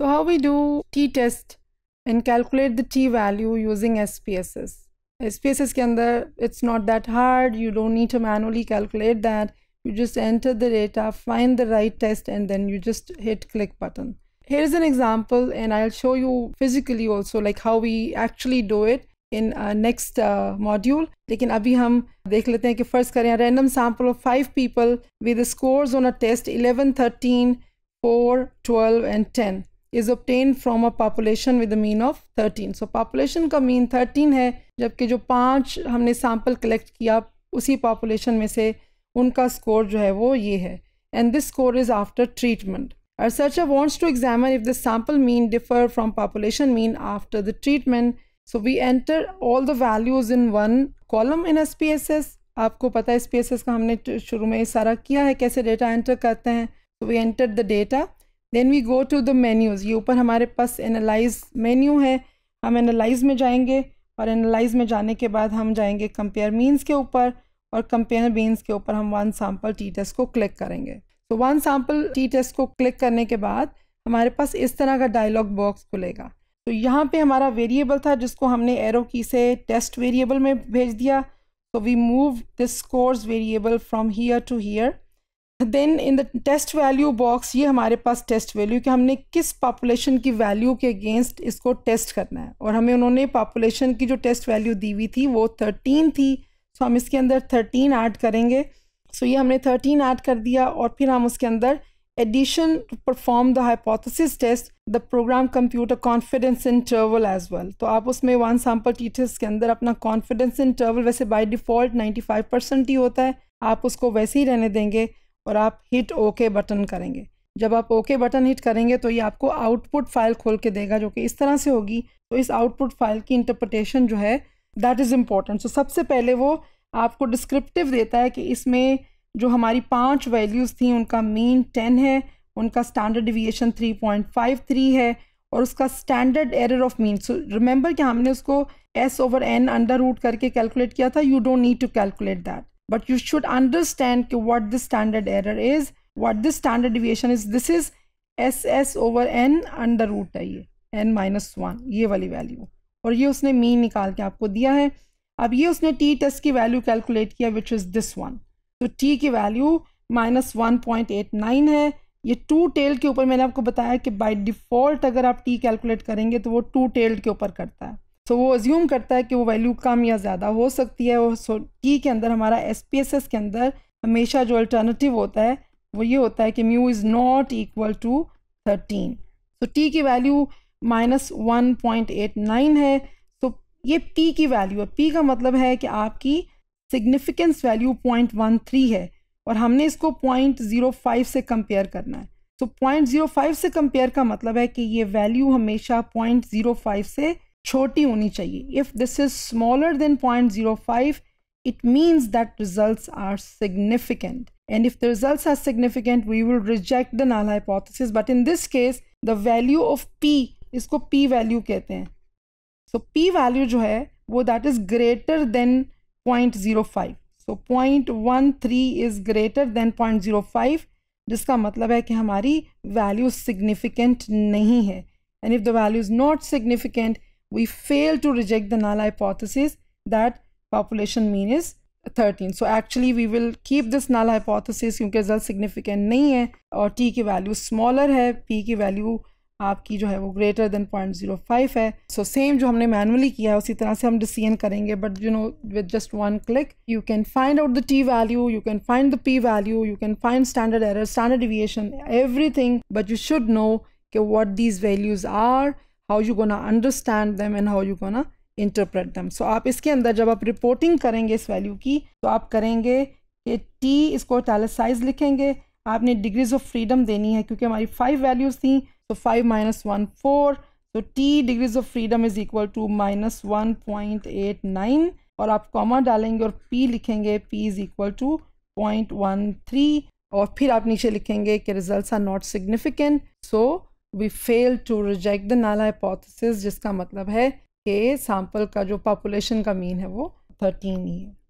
So how we do t-test and calculate the t value using SPSS. SPSS can अंदर it's not that hard. You don't need to manually calculate that. You just enter the data, find the right test and then you just hit click button. Here's an example and I'll show you physically also like how we actually do it in our next uh, module. लेकिन अभी हम they लेते हैं कि first करें random sample of five people with scores on a test 11, 13, 4, 12 and 10. Is obtained from a population with mean of thirteen so population का mean thirteen है जबकि जो पाँच हमने सैम्पल कलेक्ट किया उसी पॉपुलेशन में से उनका स्कोर जो है वो ये है and this score is after treatment researcher wants to examine if the sample mean differ from population mean after the treatment so we enter all the values in one column in S P S S आपको पता है S P S S का हमने शुरू में सारा किया है कैसे डेटा एंटर करते हैं we enter the data then we go to the menus ये ऊपर हमारे पास एनालाइज मेन्यू है हम एनालाइज में जाएंगे और एनालाइज में जाने के बाद हम जाएंगे कंपेयर मीन्स के ऊपर और कंपेयर मीन्स के ऊपर हम वन सैम्पल टी टेस्ट को क्लिक करेंगे तो वन सैम्पल टी टेस्ट को क्लिक करने के बाद हमारे पास इस तरह का डायलॉग बॉक्स खुलेगा तो यहाँ पे हमारा वेरिएबल था जिसको हमने एरो की से टेस्ट वेरिएबल में भेज दिया तो we move this scores variable from here to here then in the test value box ये हमारे पास टेस्ट वैल्यू कि हमने किस पॉपुलेशन की वैल्यू के अगेंस्ट इसको टेस्ट करना है और हमें उन्होंने पॉपुलेशन की जो टेस्ट वैल्यू दी हुई थी वो थर्टीन थी सो so हम इसके अंदर थर्टीन ऐड करेंगे सो so ये हमने थर्टीन ऐड कर दिया और फिर हम उसके अंदर addition to perform the hypothesis test the program computer confidence interval as well तो आप उसमें वन सैम्पल टीचर्स के अंदर अपना कॉन्फिडेंस इन टर्वल वैसे by default ninety five percent ही होता है आप उसको वैसे ही रहने देंगे और आप हिट ओके बटन करेंगे जब आप ओके बटन हिट करेंगे तो ये आपको आउटपुट फाइल खोल के देगा जो कि इस तरह से होगी तो इस आउटपुट फाइल की इंटरप्रटेशन जो है दैट इज़ इम्पॉर्टेंट सो सबसे पहले वो आपको डिस्क्रिप्टिव देता है कि इसमें जो हमारी पांच वैल्यूज़ थी उनका मीन टेन है उनका standard deviation three point five three है और उसका standard error of mean so remember कि हमने उसको S over N under root करके कैलकुलेट किया था you don't need to calculate that but you should understand what the standard error is what the standard deviation is this is S S over N under root है ये N minus one ये वाली value और ये उसने mean निकाल के आपको दिया है अब ये उसने टी टेस्ट की वैल्यू कैलकुलेट किया विच इज़ दिस वन तो टी की value minus one point eight nine है ये टू टेल्ड के ऊपर मैंने आपको बताया कि बाई डिफ़ॉल्ट अगर आप टी कैलकुलेट करेंगे तो वो टू टेल्ड के ऊपर करता है सो so, वो अज्यूम करता है कि वो वैल्यू कम या ज़्यादा हो सकती है और सो टी के अंदर हमारा एस पी एस एस के अंदर हमेशा जो अल्टरनेटिव होता है वो ये होता है कि mu is not equal to thirteen so t की value minus one point eight nine है सो so, ये पी की वैल्यू है पी का मतलब है कि आपकी significance value point one three है और हमने इसको पॉइंट ज़ीरो फाइव से कंपेयर करना है तो पॉइंट ज़ीरो फाइव से कंपेयर का मतलब है कि ये वैल्यू हमेशा पॉइंट ज़ीरो फाइव से छोटी होनी चाहिए if this is smaller than point zero five it means that result are significant and if the result are significant we will reject the null hypothesis but in this case the value of P इसको P value कहते हैं so P value जो है वो that is greater than point zero five so point one three is greater than point zero five जिसका मतलब है कि हमारी वैल्यू सिग्निफिकेंट नहीं है and if the value is not significant we fail to reject the null hypothesis that population mean is 13 so actually we will keep this null hypothesis क्योंकि result significant नहीं है और t value smaller है p value आपकी जो है greater than 0.05 so same जो हमने manually किया है उसी तरह से हम decision but you know with just one click you can find out the t value you can find the p value you can find standard error standard deviation everything but you should know what these values are how you gonna understand them and how you gonna interpret them so आप इसके अंदर जब आप reporting करेंगे इस value की तो आप करेंगे कि टी इसको टैलिसाइज लिखेंगे आपने डिग्रीज ऑफ फ्रीडम देनी है क्योंकि हमारी फाइव वैल्यूज़ थी तो फाइव माइनस वन फोर तो t degrees of freedom is equal to minus one point eight nine और आप कॉमा डालेंगे और पी लिखेंगे P is equal to point one three और फिर आप नीचे लिखेंगे कि results are not significant so we fail to reject the null hypothesis जिसका मतलब है कि सैंपल का जो पॉपुलेशन का मीन है वो थर्टीन ही है